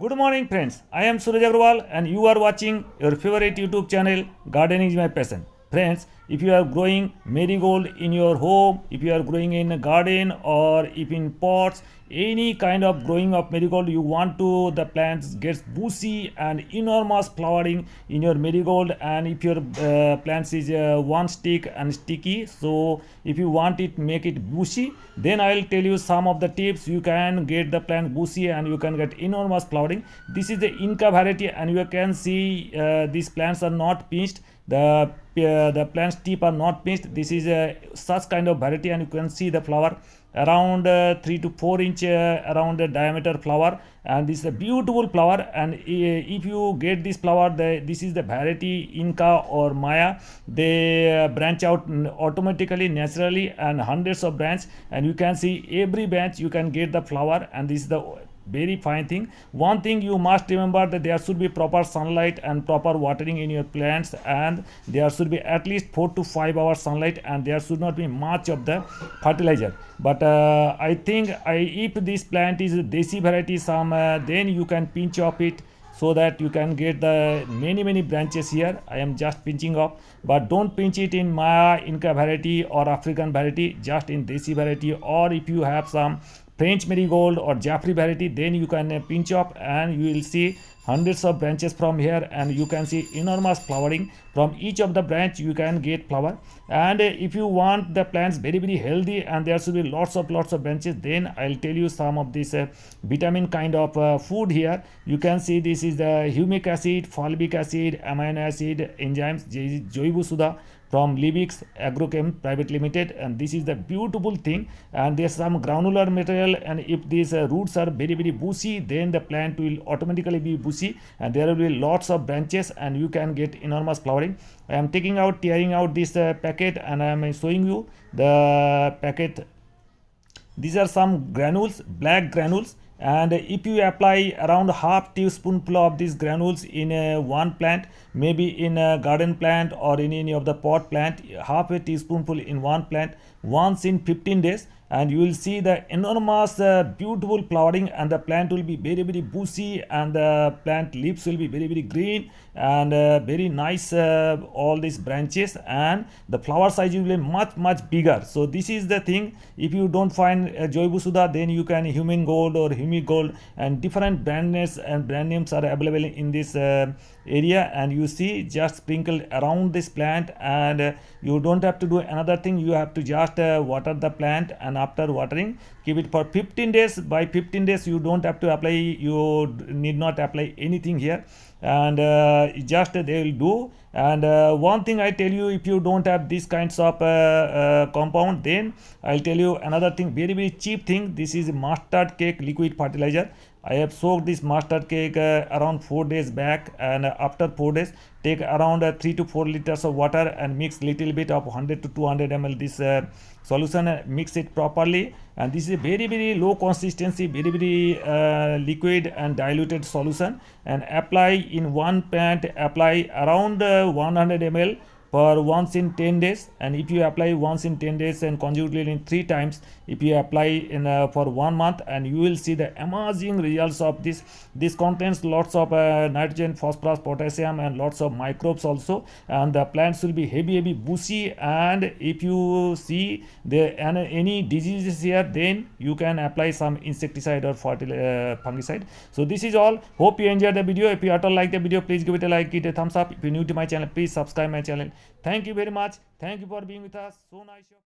Good morning friends, I am Suraj Agarwal, and you are watching your favorite YouTube channel Gardening is my passion. Friends, if you are growing marigold in your home, if you are growing in a garden or if in pots, any kind of growing of marigold you want to, the plants gets bushy and enormous flowering in your marigold and if your uh, plants is uh, one stick and sticky, so if you want it, make it bushy, then I will tell you some of the tips you can get the plant bushy and you can get enormous flowering. This is the Inca variety and you can see uh, these plants are not pinched. The the plants tip are not missed this is a such kind of variety and you can see the flower around uh, 3 to 4 inch uh, around the diameter flower and this is a beautiful flower and uh, if you get this flower the, this is the variety inca or maya they uh, branch out automatically naturally and hundreds of branch, and you can see every branch you can get the flower and this is the very fine thing one thing you must remember that there should be proper sunlight and proper watering in your plants and there should be at least four to five hours sunlight and there should not be much of the fertilizer but uh, i think I, if this plant is a desi variety some uh, then you can pinch off it so that you can get the many many branches here i am just pinching off but don't pinch it in maya inca variety or african variety just in desi variety or if you have some French marigold or Jaffrey variety then you can pinch up and you will see hundreds of branches from here and you can see enormous flowering from each of the branch you can get flower and if you want the plants very very healthy and there should be lots of lots of branches then i'll tell you some of this uh, vitamin kind of uh, food here you can see this is the humic acid fulvic acid amino acid enzymes joibu from Libix Agrochem Private Limited and this is the beautiful thing and there's some granular material and if these uh, roots are very very bushy then the plant will automatically be bushy See, and there will be lots of branches and you can get enormous flowering i am taking out tearing out this uh, packet and i am showing you the packet these are some granules black granules and if you apply around half teaspoonful of these granules in a one plant maybe in a garden plant or in any of the pot plant half a teaspoonful in one plant once in 15 days and you will see the enormous uh, beautiful flowering and the plant will be very very bushy and the plant leaves will be very very green and uh, very nice uh, all these branches and the flower size will be much much bigger so this is the thing if you don't find uh, joy busuda then you can human gold or humi gold and different brand names and brand names are available in this uh, area and you see just sprinkle around this plant and uh, you don't have to do another thing you have to just water the plant and after watering keep it for 15 days by 15 days you don't have to apply you need not apply anything here and uh, just they will do and uh, one thing i tell you if you don't have these kinds of uh, uh compound then i'll tell you another thing very very cheap thing this is mustard cake liquid fertilizer I have soaked this mustard cake uh, around 4 days back and uh, after 4 days take around uh, 3 to 4 liters of water and mix little bit of 100 to 200 ml this uh, solution and uh, mix it properly and this is very very low consistency very very uh, liquid and diluted solution and apply in one plant. apply around 100 ml for once in 10 days and if you apply once in 10 days and consecutively in three times if you apply in uh, for one month and you will see the amazing results of this this contains lots of uh, nitrogen phosphorus potassium and lots of microbes also and the plants will be heavy heavy bushy and if you see the and, any diseases here then you can apply some insecticide or uh, fungicide so this is all hope you enjoyed the video if you at all like the video please give it a like it a thumbs up if you're new to my channel please subscribe my channel thank you very much thank you for being with so nice